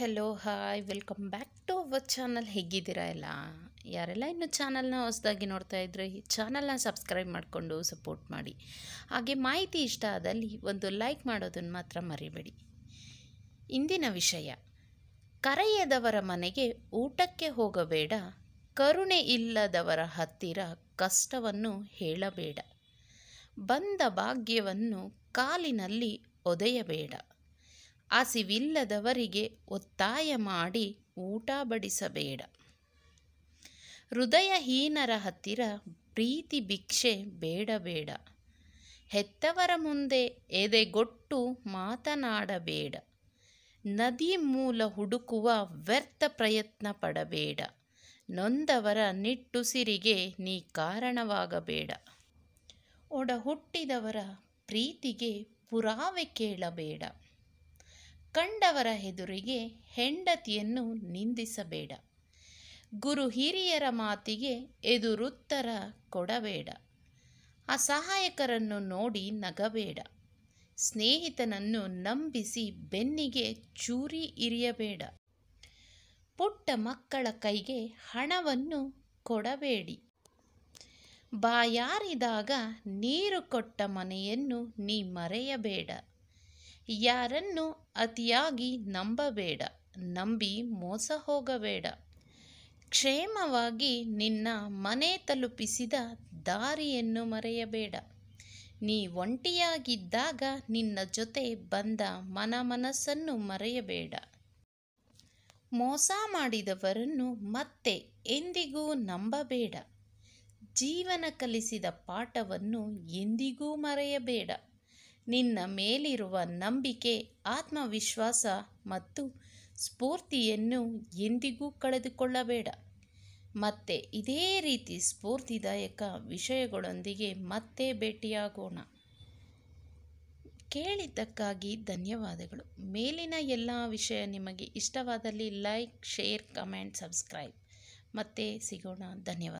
hello hi welcome back to our channel ಹೇಗಿದ್ದೀರಾ ಎಲ್ಲ ಯಾರೆಲ್ಲ ಇನ್ನು ಚಾನಲ್ನ ಹೊಸದಾಗಿ ನೋಡ್ತಾ ಇದ್ರೆ ಈ ಚಾನಲ್ನ ಸಬ್ಸ್ಕ್ರೈಬ್ ಮಾಡಿಕೊಂಡು ಸಪೋರ್ಟ್ ಮಾಡಿ ಹಾಗೆ ಮಾಹಿತಿ ಇಷ್ಟ ಆದಲ್ಲಿ ಒಂದು ಲೈಕ್ ಮಾಡೋದನ್ನು ಮಾತ್ರ ಮರಿಬೇಡಿ ಇಂದಿನ ವಿಷಯ ಕರೆಯದವರ ಮನೆಗೆ ಊಟಕ್ಕೆ ಹೋಗಬೇಡ ಕರುಣೆ ಇಲ್ಲದವರ ಹತ್ತಿರ ಕಷ್ಟವನ್ನು ಹೇಳಬೇಡ ಬಂದ ಭಾಗ್ಯವನ್ನು ಕಾಲಿನಲ್ಲಿ ಒದೆಯಬೇಡ ಹಸಿವಿಲ್ಲದವರಿಗೆ ಒತ್ತಾಯ ಮಾಡಿ ಊಟ ಬಡಿಸಬೇಡ ಹೃದಯಹೀನರ ಹತ್ತಿರ ಪ್ರೀತಿ ಭಿಕ್ಷೆ ಬೇಡಬೇಡ ಹೆತ್ತವರ ಮುಂದೆ ಎದೆಗೊಟ್ಟು ಮಾತನಾಡಬೇಡ ನದಿ ಮೂಲ ಹುಡುಕುವ ವ್ಯರ್ಥ ಪ್ರಯತ್ನ ಪಡಬೇಡ ನೊಂದವರ ನಿಟ್ಟುಸಿರಿಗೆ ನೀ ಕಾರಣವಾಗಬೇಡ ಒಡ ಹುಟ್ಟಿದವರ ಪ್ರೀತಿಗೆ ಪುರಾವೆ ಕೇಳಬೇಡ ಕಂಡವರ ಎದುರಿಗೆ ಹೆಂಡತಿಯನ್ನು ನಿಂದಿಸಬೇಡ ಗುರು ಹಿರಿಯರ ಮಾತಿಗೆ ಎದುರುತ್ತರ ಕೊಡಬೇಡ ಅಸಹಾಯಕರನ್ನು ನೋಡಿ ನಗಬೇಡ ಸ್ನೇಹಿತನನ್ನು ನಂಬಿಸಿ ಬೆನ್ನಿಗೆ ಚೂರಿ ಇರಿಯಬೇಡ ಪುಟ್ಟ ಮಕ್ಕಳ ಕೈಗೆ ಹಣವನ್ನು ಕೊಡಬೇಡಿ ಬಾಯಾರಿದಾಗ ನೀರು ಕೊಟ್ಟ ಮನೆಯನ್ನು ನೀ ಮರೆಯಬೇಡ ಯಾರನ್ನು ಅತಿಯಾಗಿ ನಂಬಬೇಡ ನಂಬಿ ಮೋಸ ಹೋಗಬೇಡ ಕ್ಷೇಮವಾಗಿ ನಿನ್ನ ಮನೆ ತಲುಪಿಸಿದ ದಾರಿಯನ್ನು ಮರೆಯಬೇಡ ನೀ ಒಂಟಿಯಾಗಿದ್ದಾಗ ನಿನ್ನ ಜೊತೆ ಬಂದ ಮನಮನಸ್ಸನ್ನು ಮರೆಯಬೇಡ ಮೋಸ ಮಾಡಿದವರನ್ನು ಮತ್ತೆ ಎಂದಿಗೂ ನಂಬಬೇಡ ಜೀವನ ಕಲಿಸಿದ ಪಾಠವನ್ನು ಎಂದಿಗೂ ಮರೆಯಬೇಡ ನಿನ್ನ ಮೇಲಿರುವ ನಂಬಿಕೆ ಆತ್ಮವಿಶ್ವಾಸ ಮತ್ತು ಸ್ಫೂರ್ತಿಯನ್ನು ಎಂದಿಗೂ ಕಳೆದುಕೊಳ್ಳಬೇಡ ಮತ್ತೆ ಇದೇ ರೀತಿ ಸ್ಫೂರ್ತಿದಾಯಕ ವಿಷಯಗಳೊಂದಿಗೆ ಮತ್ತೆ ಭೇಟಿಯಾಗೋಣ ಕೇಳಿದ್ದಕ್ಕಾಗಿ ಧನ್ಯವಾದಗಳು ಮೇಲಿನ ಎಲ್ಲ ವಿಷಯ ನಿಮಗೆ ಇಷ್ಟವಾದಲ್ಲಿ ಲೈಕ್ ಶೇರ್ ಕಮೆಂಟ್ ಸಬ್ಸ್ಕ್ರೈಬ್ ಮತ್ತೆ ಸಿಗೋಣ ಧನ್ಯವಾದ